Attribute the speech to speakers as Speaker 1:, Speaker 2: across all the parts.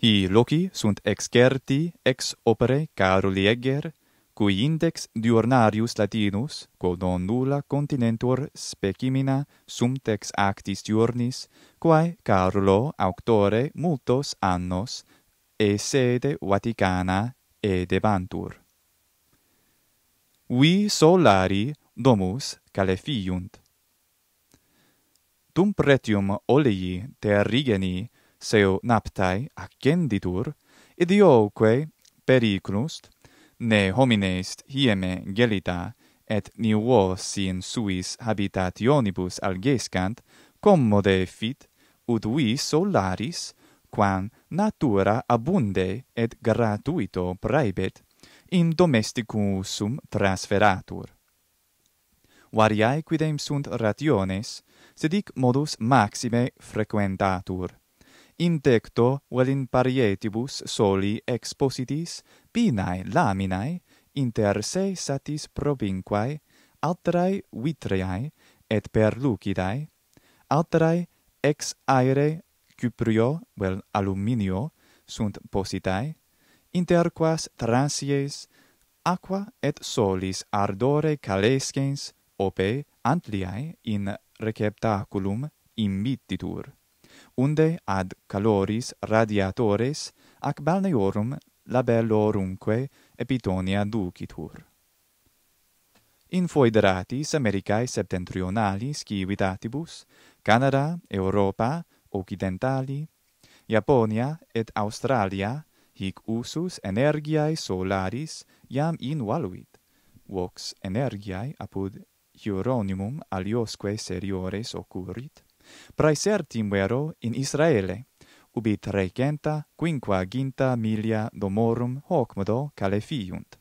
Speaker 1: Hi loci sunt excerti ex opere Caroli Egger, cui index diurnarius latinus, quo non nulla continentur specimina sumt ex actis diurnis, quae carulo auctore multos annos e sede Vaticana e debantur. Vi solari domus calefiunt. Tum pretium olei terrigeni, seu naptai accenditur, ioque periclust, ne homines hieme gelita, et nivos in suis habitationibus algescant, commode fit, ut vis solaris, quam natura abunde et gratuito praebet, in domesticusum transferatur. Variae quidem sunt rationes, sed modus maxime frequentatur in vel in parietibus soli expositis pinae laminae inter se satis provinquae alterae vitreae et per lucidae alterae ex aere cuprio vel aluminio sunt positae inter quas transies aqua et solis ardore calescens ope antliae in receptaculum immititur unde ad caloris radiatores ac balneorum labellorumque epitonia ducitur. In foederatis Americae septentrionalis qui vitatibus, Canada, Europa, Occidentali, Japonia et Australia hic usus energiae solaris iam in vox energiae apud Hieronymum aliosque seriores occurrit, praesertim vero in Israele, ubi trecenta quinquaginta milia domorum hoc modo cale fiunt.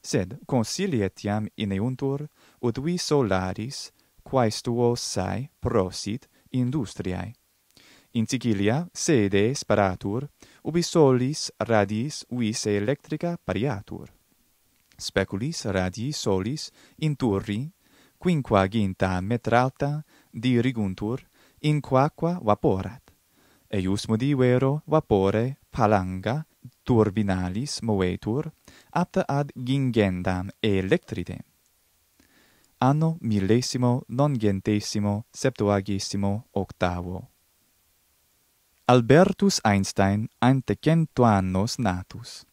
Speaker 1: Sed consilietiam euntur, ut vi solaris, quaes tuos sae prosit industriae. In Sicilia sede sparatur, ubi solis radis vis electrica pariatur. Speculis radii solis in turri quinqua ginta metralta di riguntur in quaqua vaporat. Eius modi vero vapore palanga turbinalis movetur apta ad gingendam e electrite. Anno millesimo nongentesimo septuagesimo octavo. Albertus Einstein ante cento annos natus.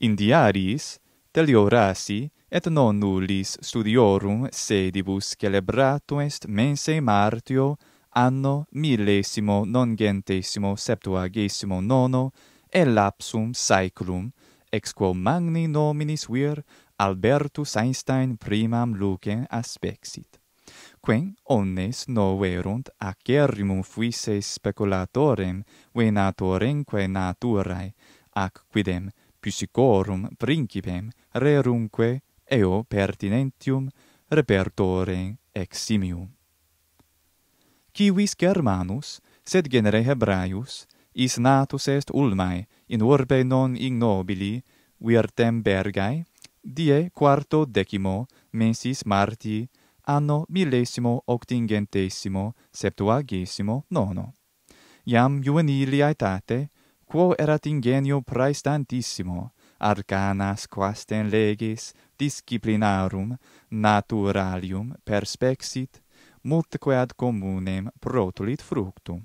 Speaker 1: In diaris teliorasi et non nullis studiorum sedibus celebratu est mense martio anno millesimo non gentesimo septuagesimo nono elapsum lapsum saeculum, ex quo magni nominis vir Albertus Einstein primam lucem aspexit. Quen omnes no verunt acerrimum fuisse speculatorem venatorenque naturae, ac quidem pysicorum principem rerunque eo pertinentium repertore eximium. Civis Germanus, sed genere Hebraeus, is natus est ulmae in urbe non ignobili, virtem Bergae, die quarto decimo mensis Marti, anno millesimo octingentesimo septuagesimo nono. Iam juvenilia etate, quo erat ingenio praestantissimo, arcanas quasten leges disciplinarum naturalium perspexit multque ad communem protulit fructum.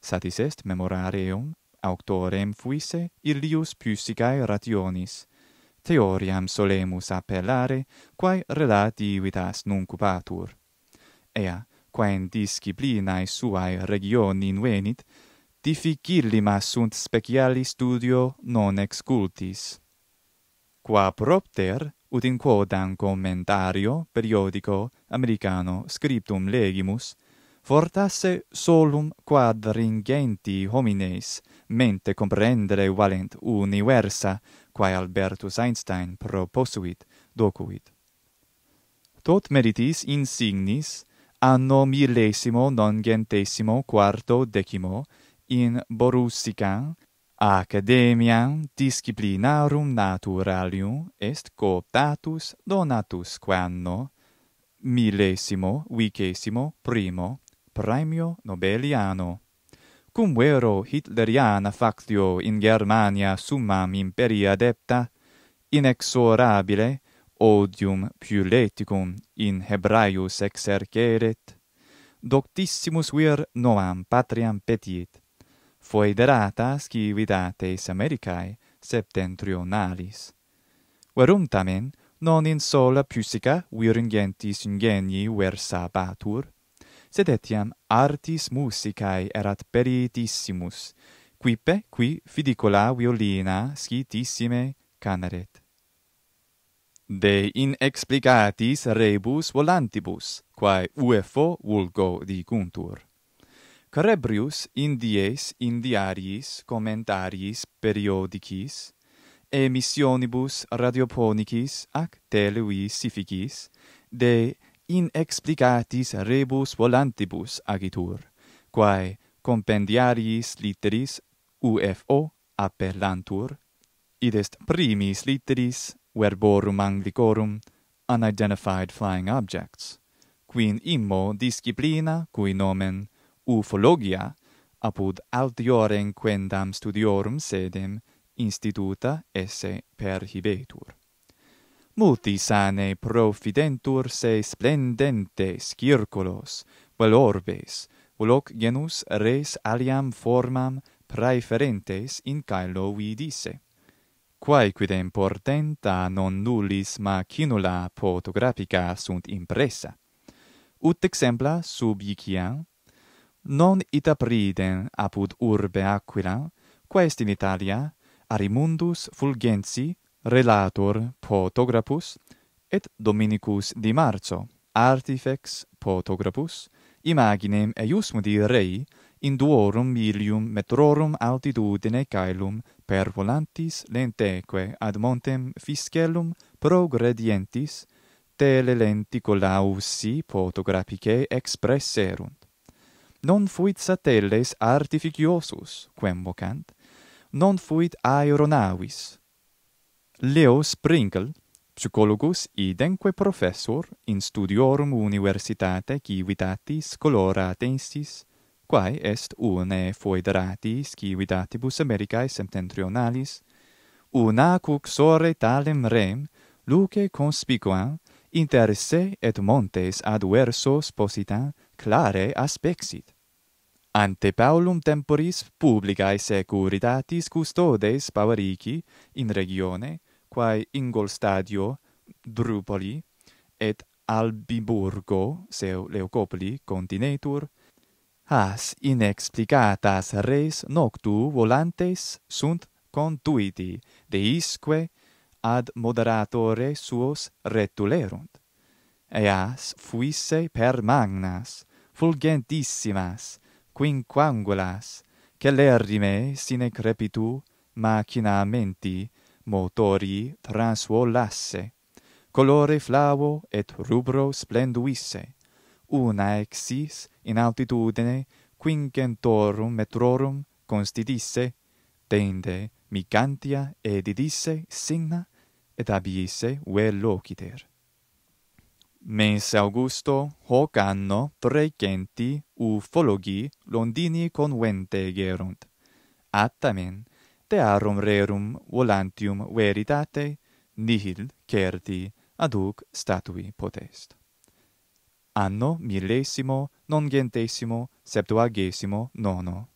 Speaker 1: Satis est memorareum auctorem fuisse illius pusicae rationis, theoriam solemus appellare, quae relativitas nuncupatur. Ea, quae in disciplinae suae regioni invenit, difficillima sunt speciali studio non excultis. Qua propter ut in quodam commentario periodico americano scriptum legimus fortasse solum quadringenti homines mente comprendere valent universa quae Albertus Einstein proposuit docuit tot meritis insignis anno millesimo nongentesimo quarto decimo in borussica academiam disciplinarum naturalium est cooptatus donatus quanno millesimo vicesimo primo praemio nobeliano cum vero hitleriana factio in germania summa imperia adepta inexorabile odium puleticum in hebraeus exercerit doctissimus vir noam patriam petit foederata scivitates Americae septentrionalis. Verum tamen, non in sola pusica viringentis ingenii versa batur, sed etiam artis musicae erat peritissimus, quipe qui fidicola violina scitissime caneret. De inexplicatis rebus volantibus, quae UFO vulgo dicuntur. Carebrius in dies in diaries commentariis, periodicis emissionibus radioponicis ac televisificis de inexplicatis rebus volantibus agitur quae compendiaris litteris ufo appellantur id est primis litteris verborum anglicorum unidentified flying objects quin immo disciplina cui nomen ufologia apud altioren quendam studiorum sedem instituta esse perhibetur. Multi sane profidentur se splendentes circulos vel orbes, voloc genus res aliam formam praeferentes in caelo vidisse. Quae quidem portenta non nullis macinula fotografica sunt impresa. Ut exempla sub non ita priden apud urbe aquila, quest in Italia, Arimundus Fulgensi, relator potographus, et Dominicus di Marzo, artifex potographus, imaginem eius mundi rei, in duorum milium metrorum altitudine caelum per volantis lenteque ad montem fiscellum progredientis, tele lenti collausi potografice expresserunt non fuit satelles artificiosus quem vocant non fuit aeronavis leo sprinkle psychologus idemque professor in studiorum universitate qui vitatis coloratensis quae est une foederatis qui americae septentrionalis una cuxore talem rem luce conspicua inter se et montes adversos posita clare aspectit ante paulum temporis publicae securitatis custodes pavarici in regione quae ingolstadio drupoli et albiburgo seu leucopoli continetur has inexplicatas res noctu volantes sunt contuiti de isque ad moderatore suos retulerunt eas fuisse per magnas fulgentissimas quinquangulas, che sine crepitu machina menti motori transvolasse, colore flavo et rubro splenduisse, una exis in altitudine quincentorum metrorum constidisse, tende micantia edidisse signa et vel ue lociter mens Augusto hoc anno trecenti ufologi Londini convente gerunt. Attamen, tearum rerum volantium veritate, nihil certi ad hoc statui potest. Anno millesimo, nongentesimo, septuagesimo, nono.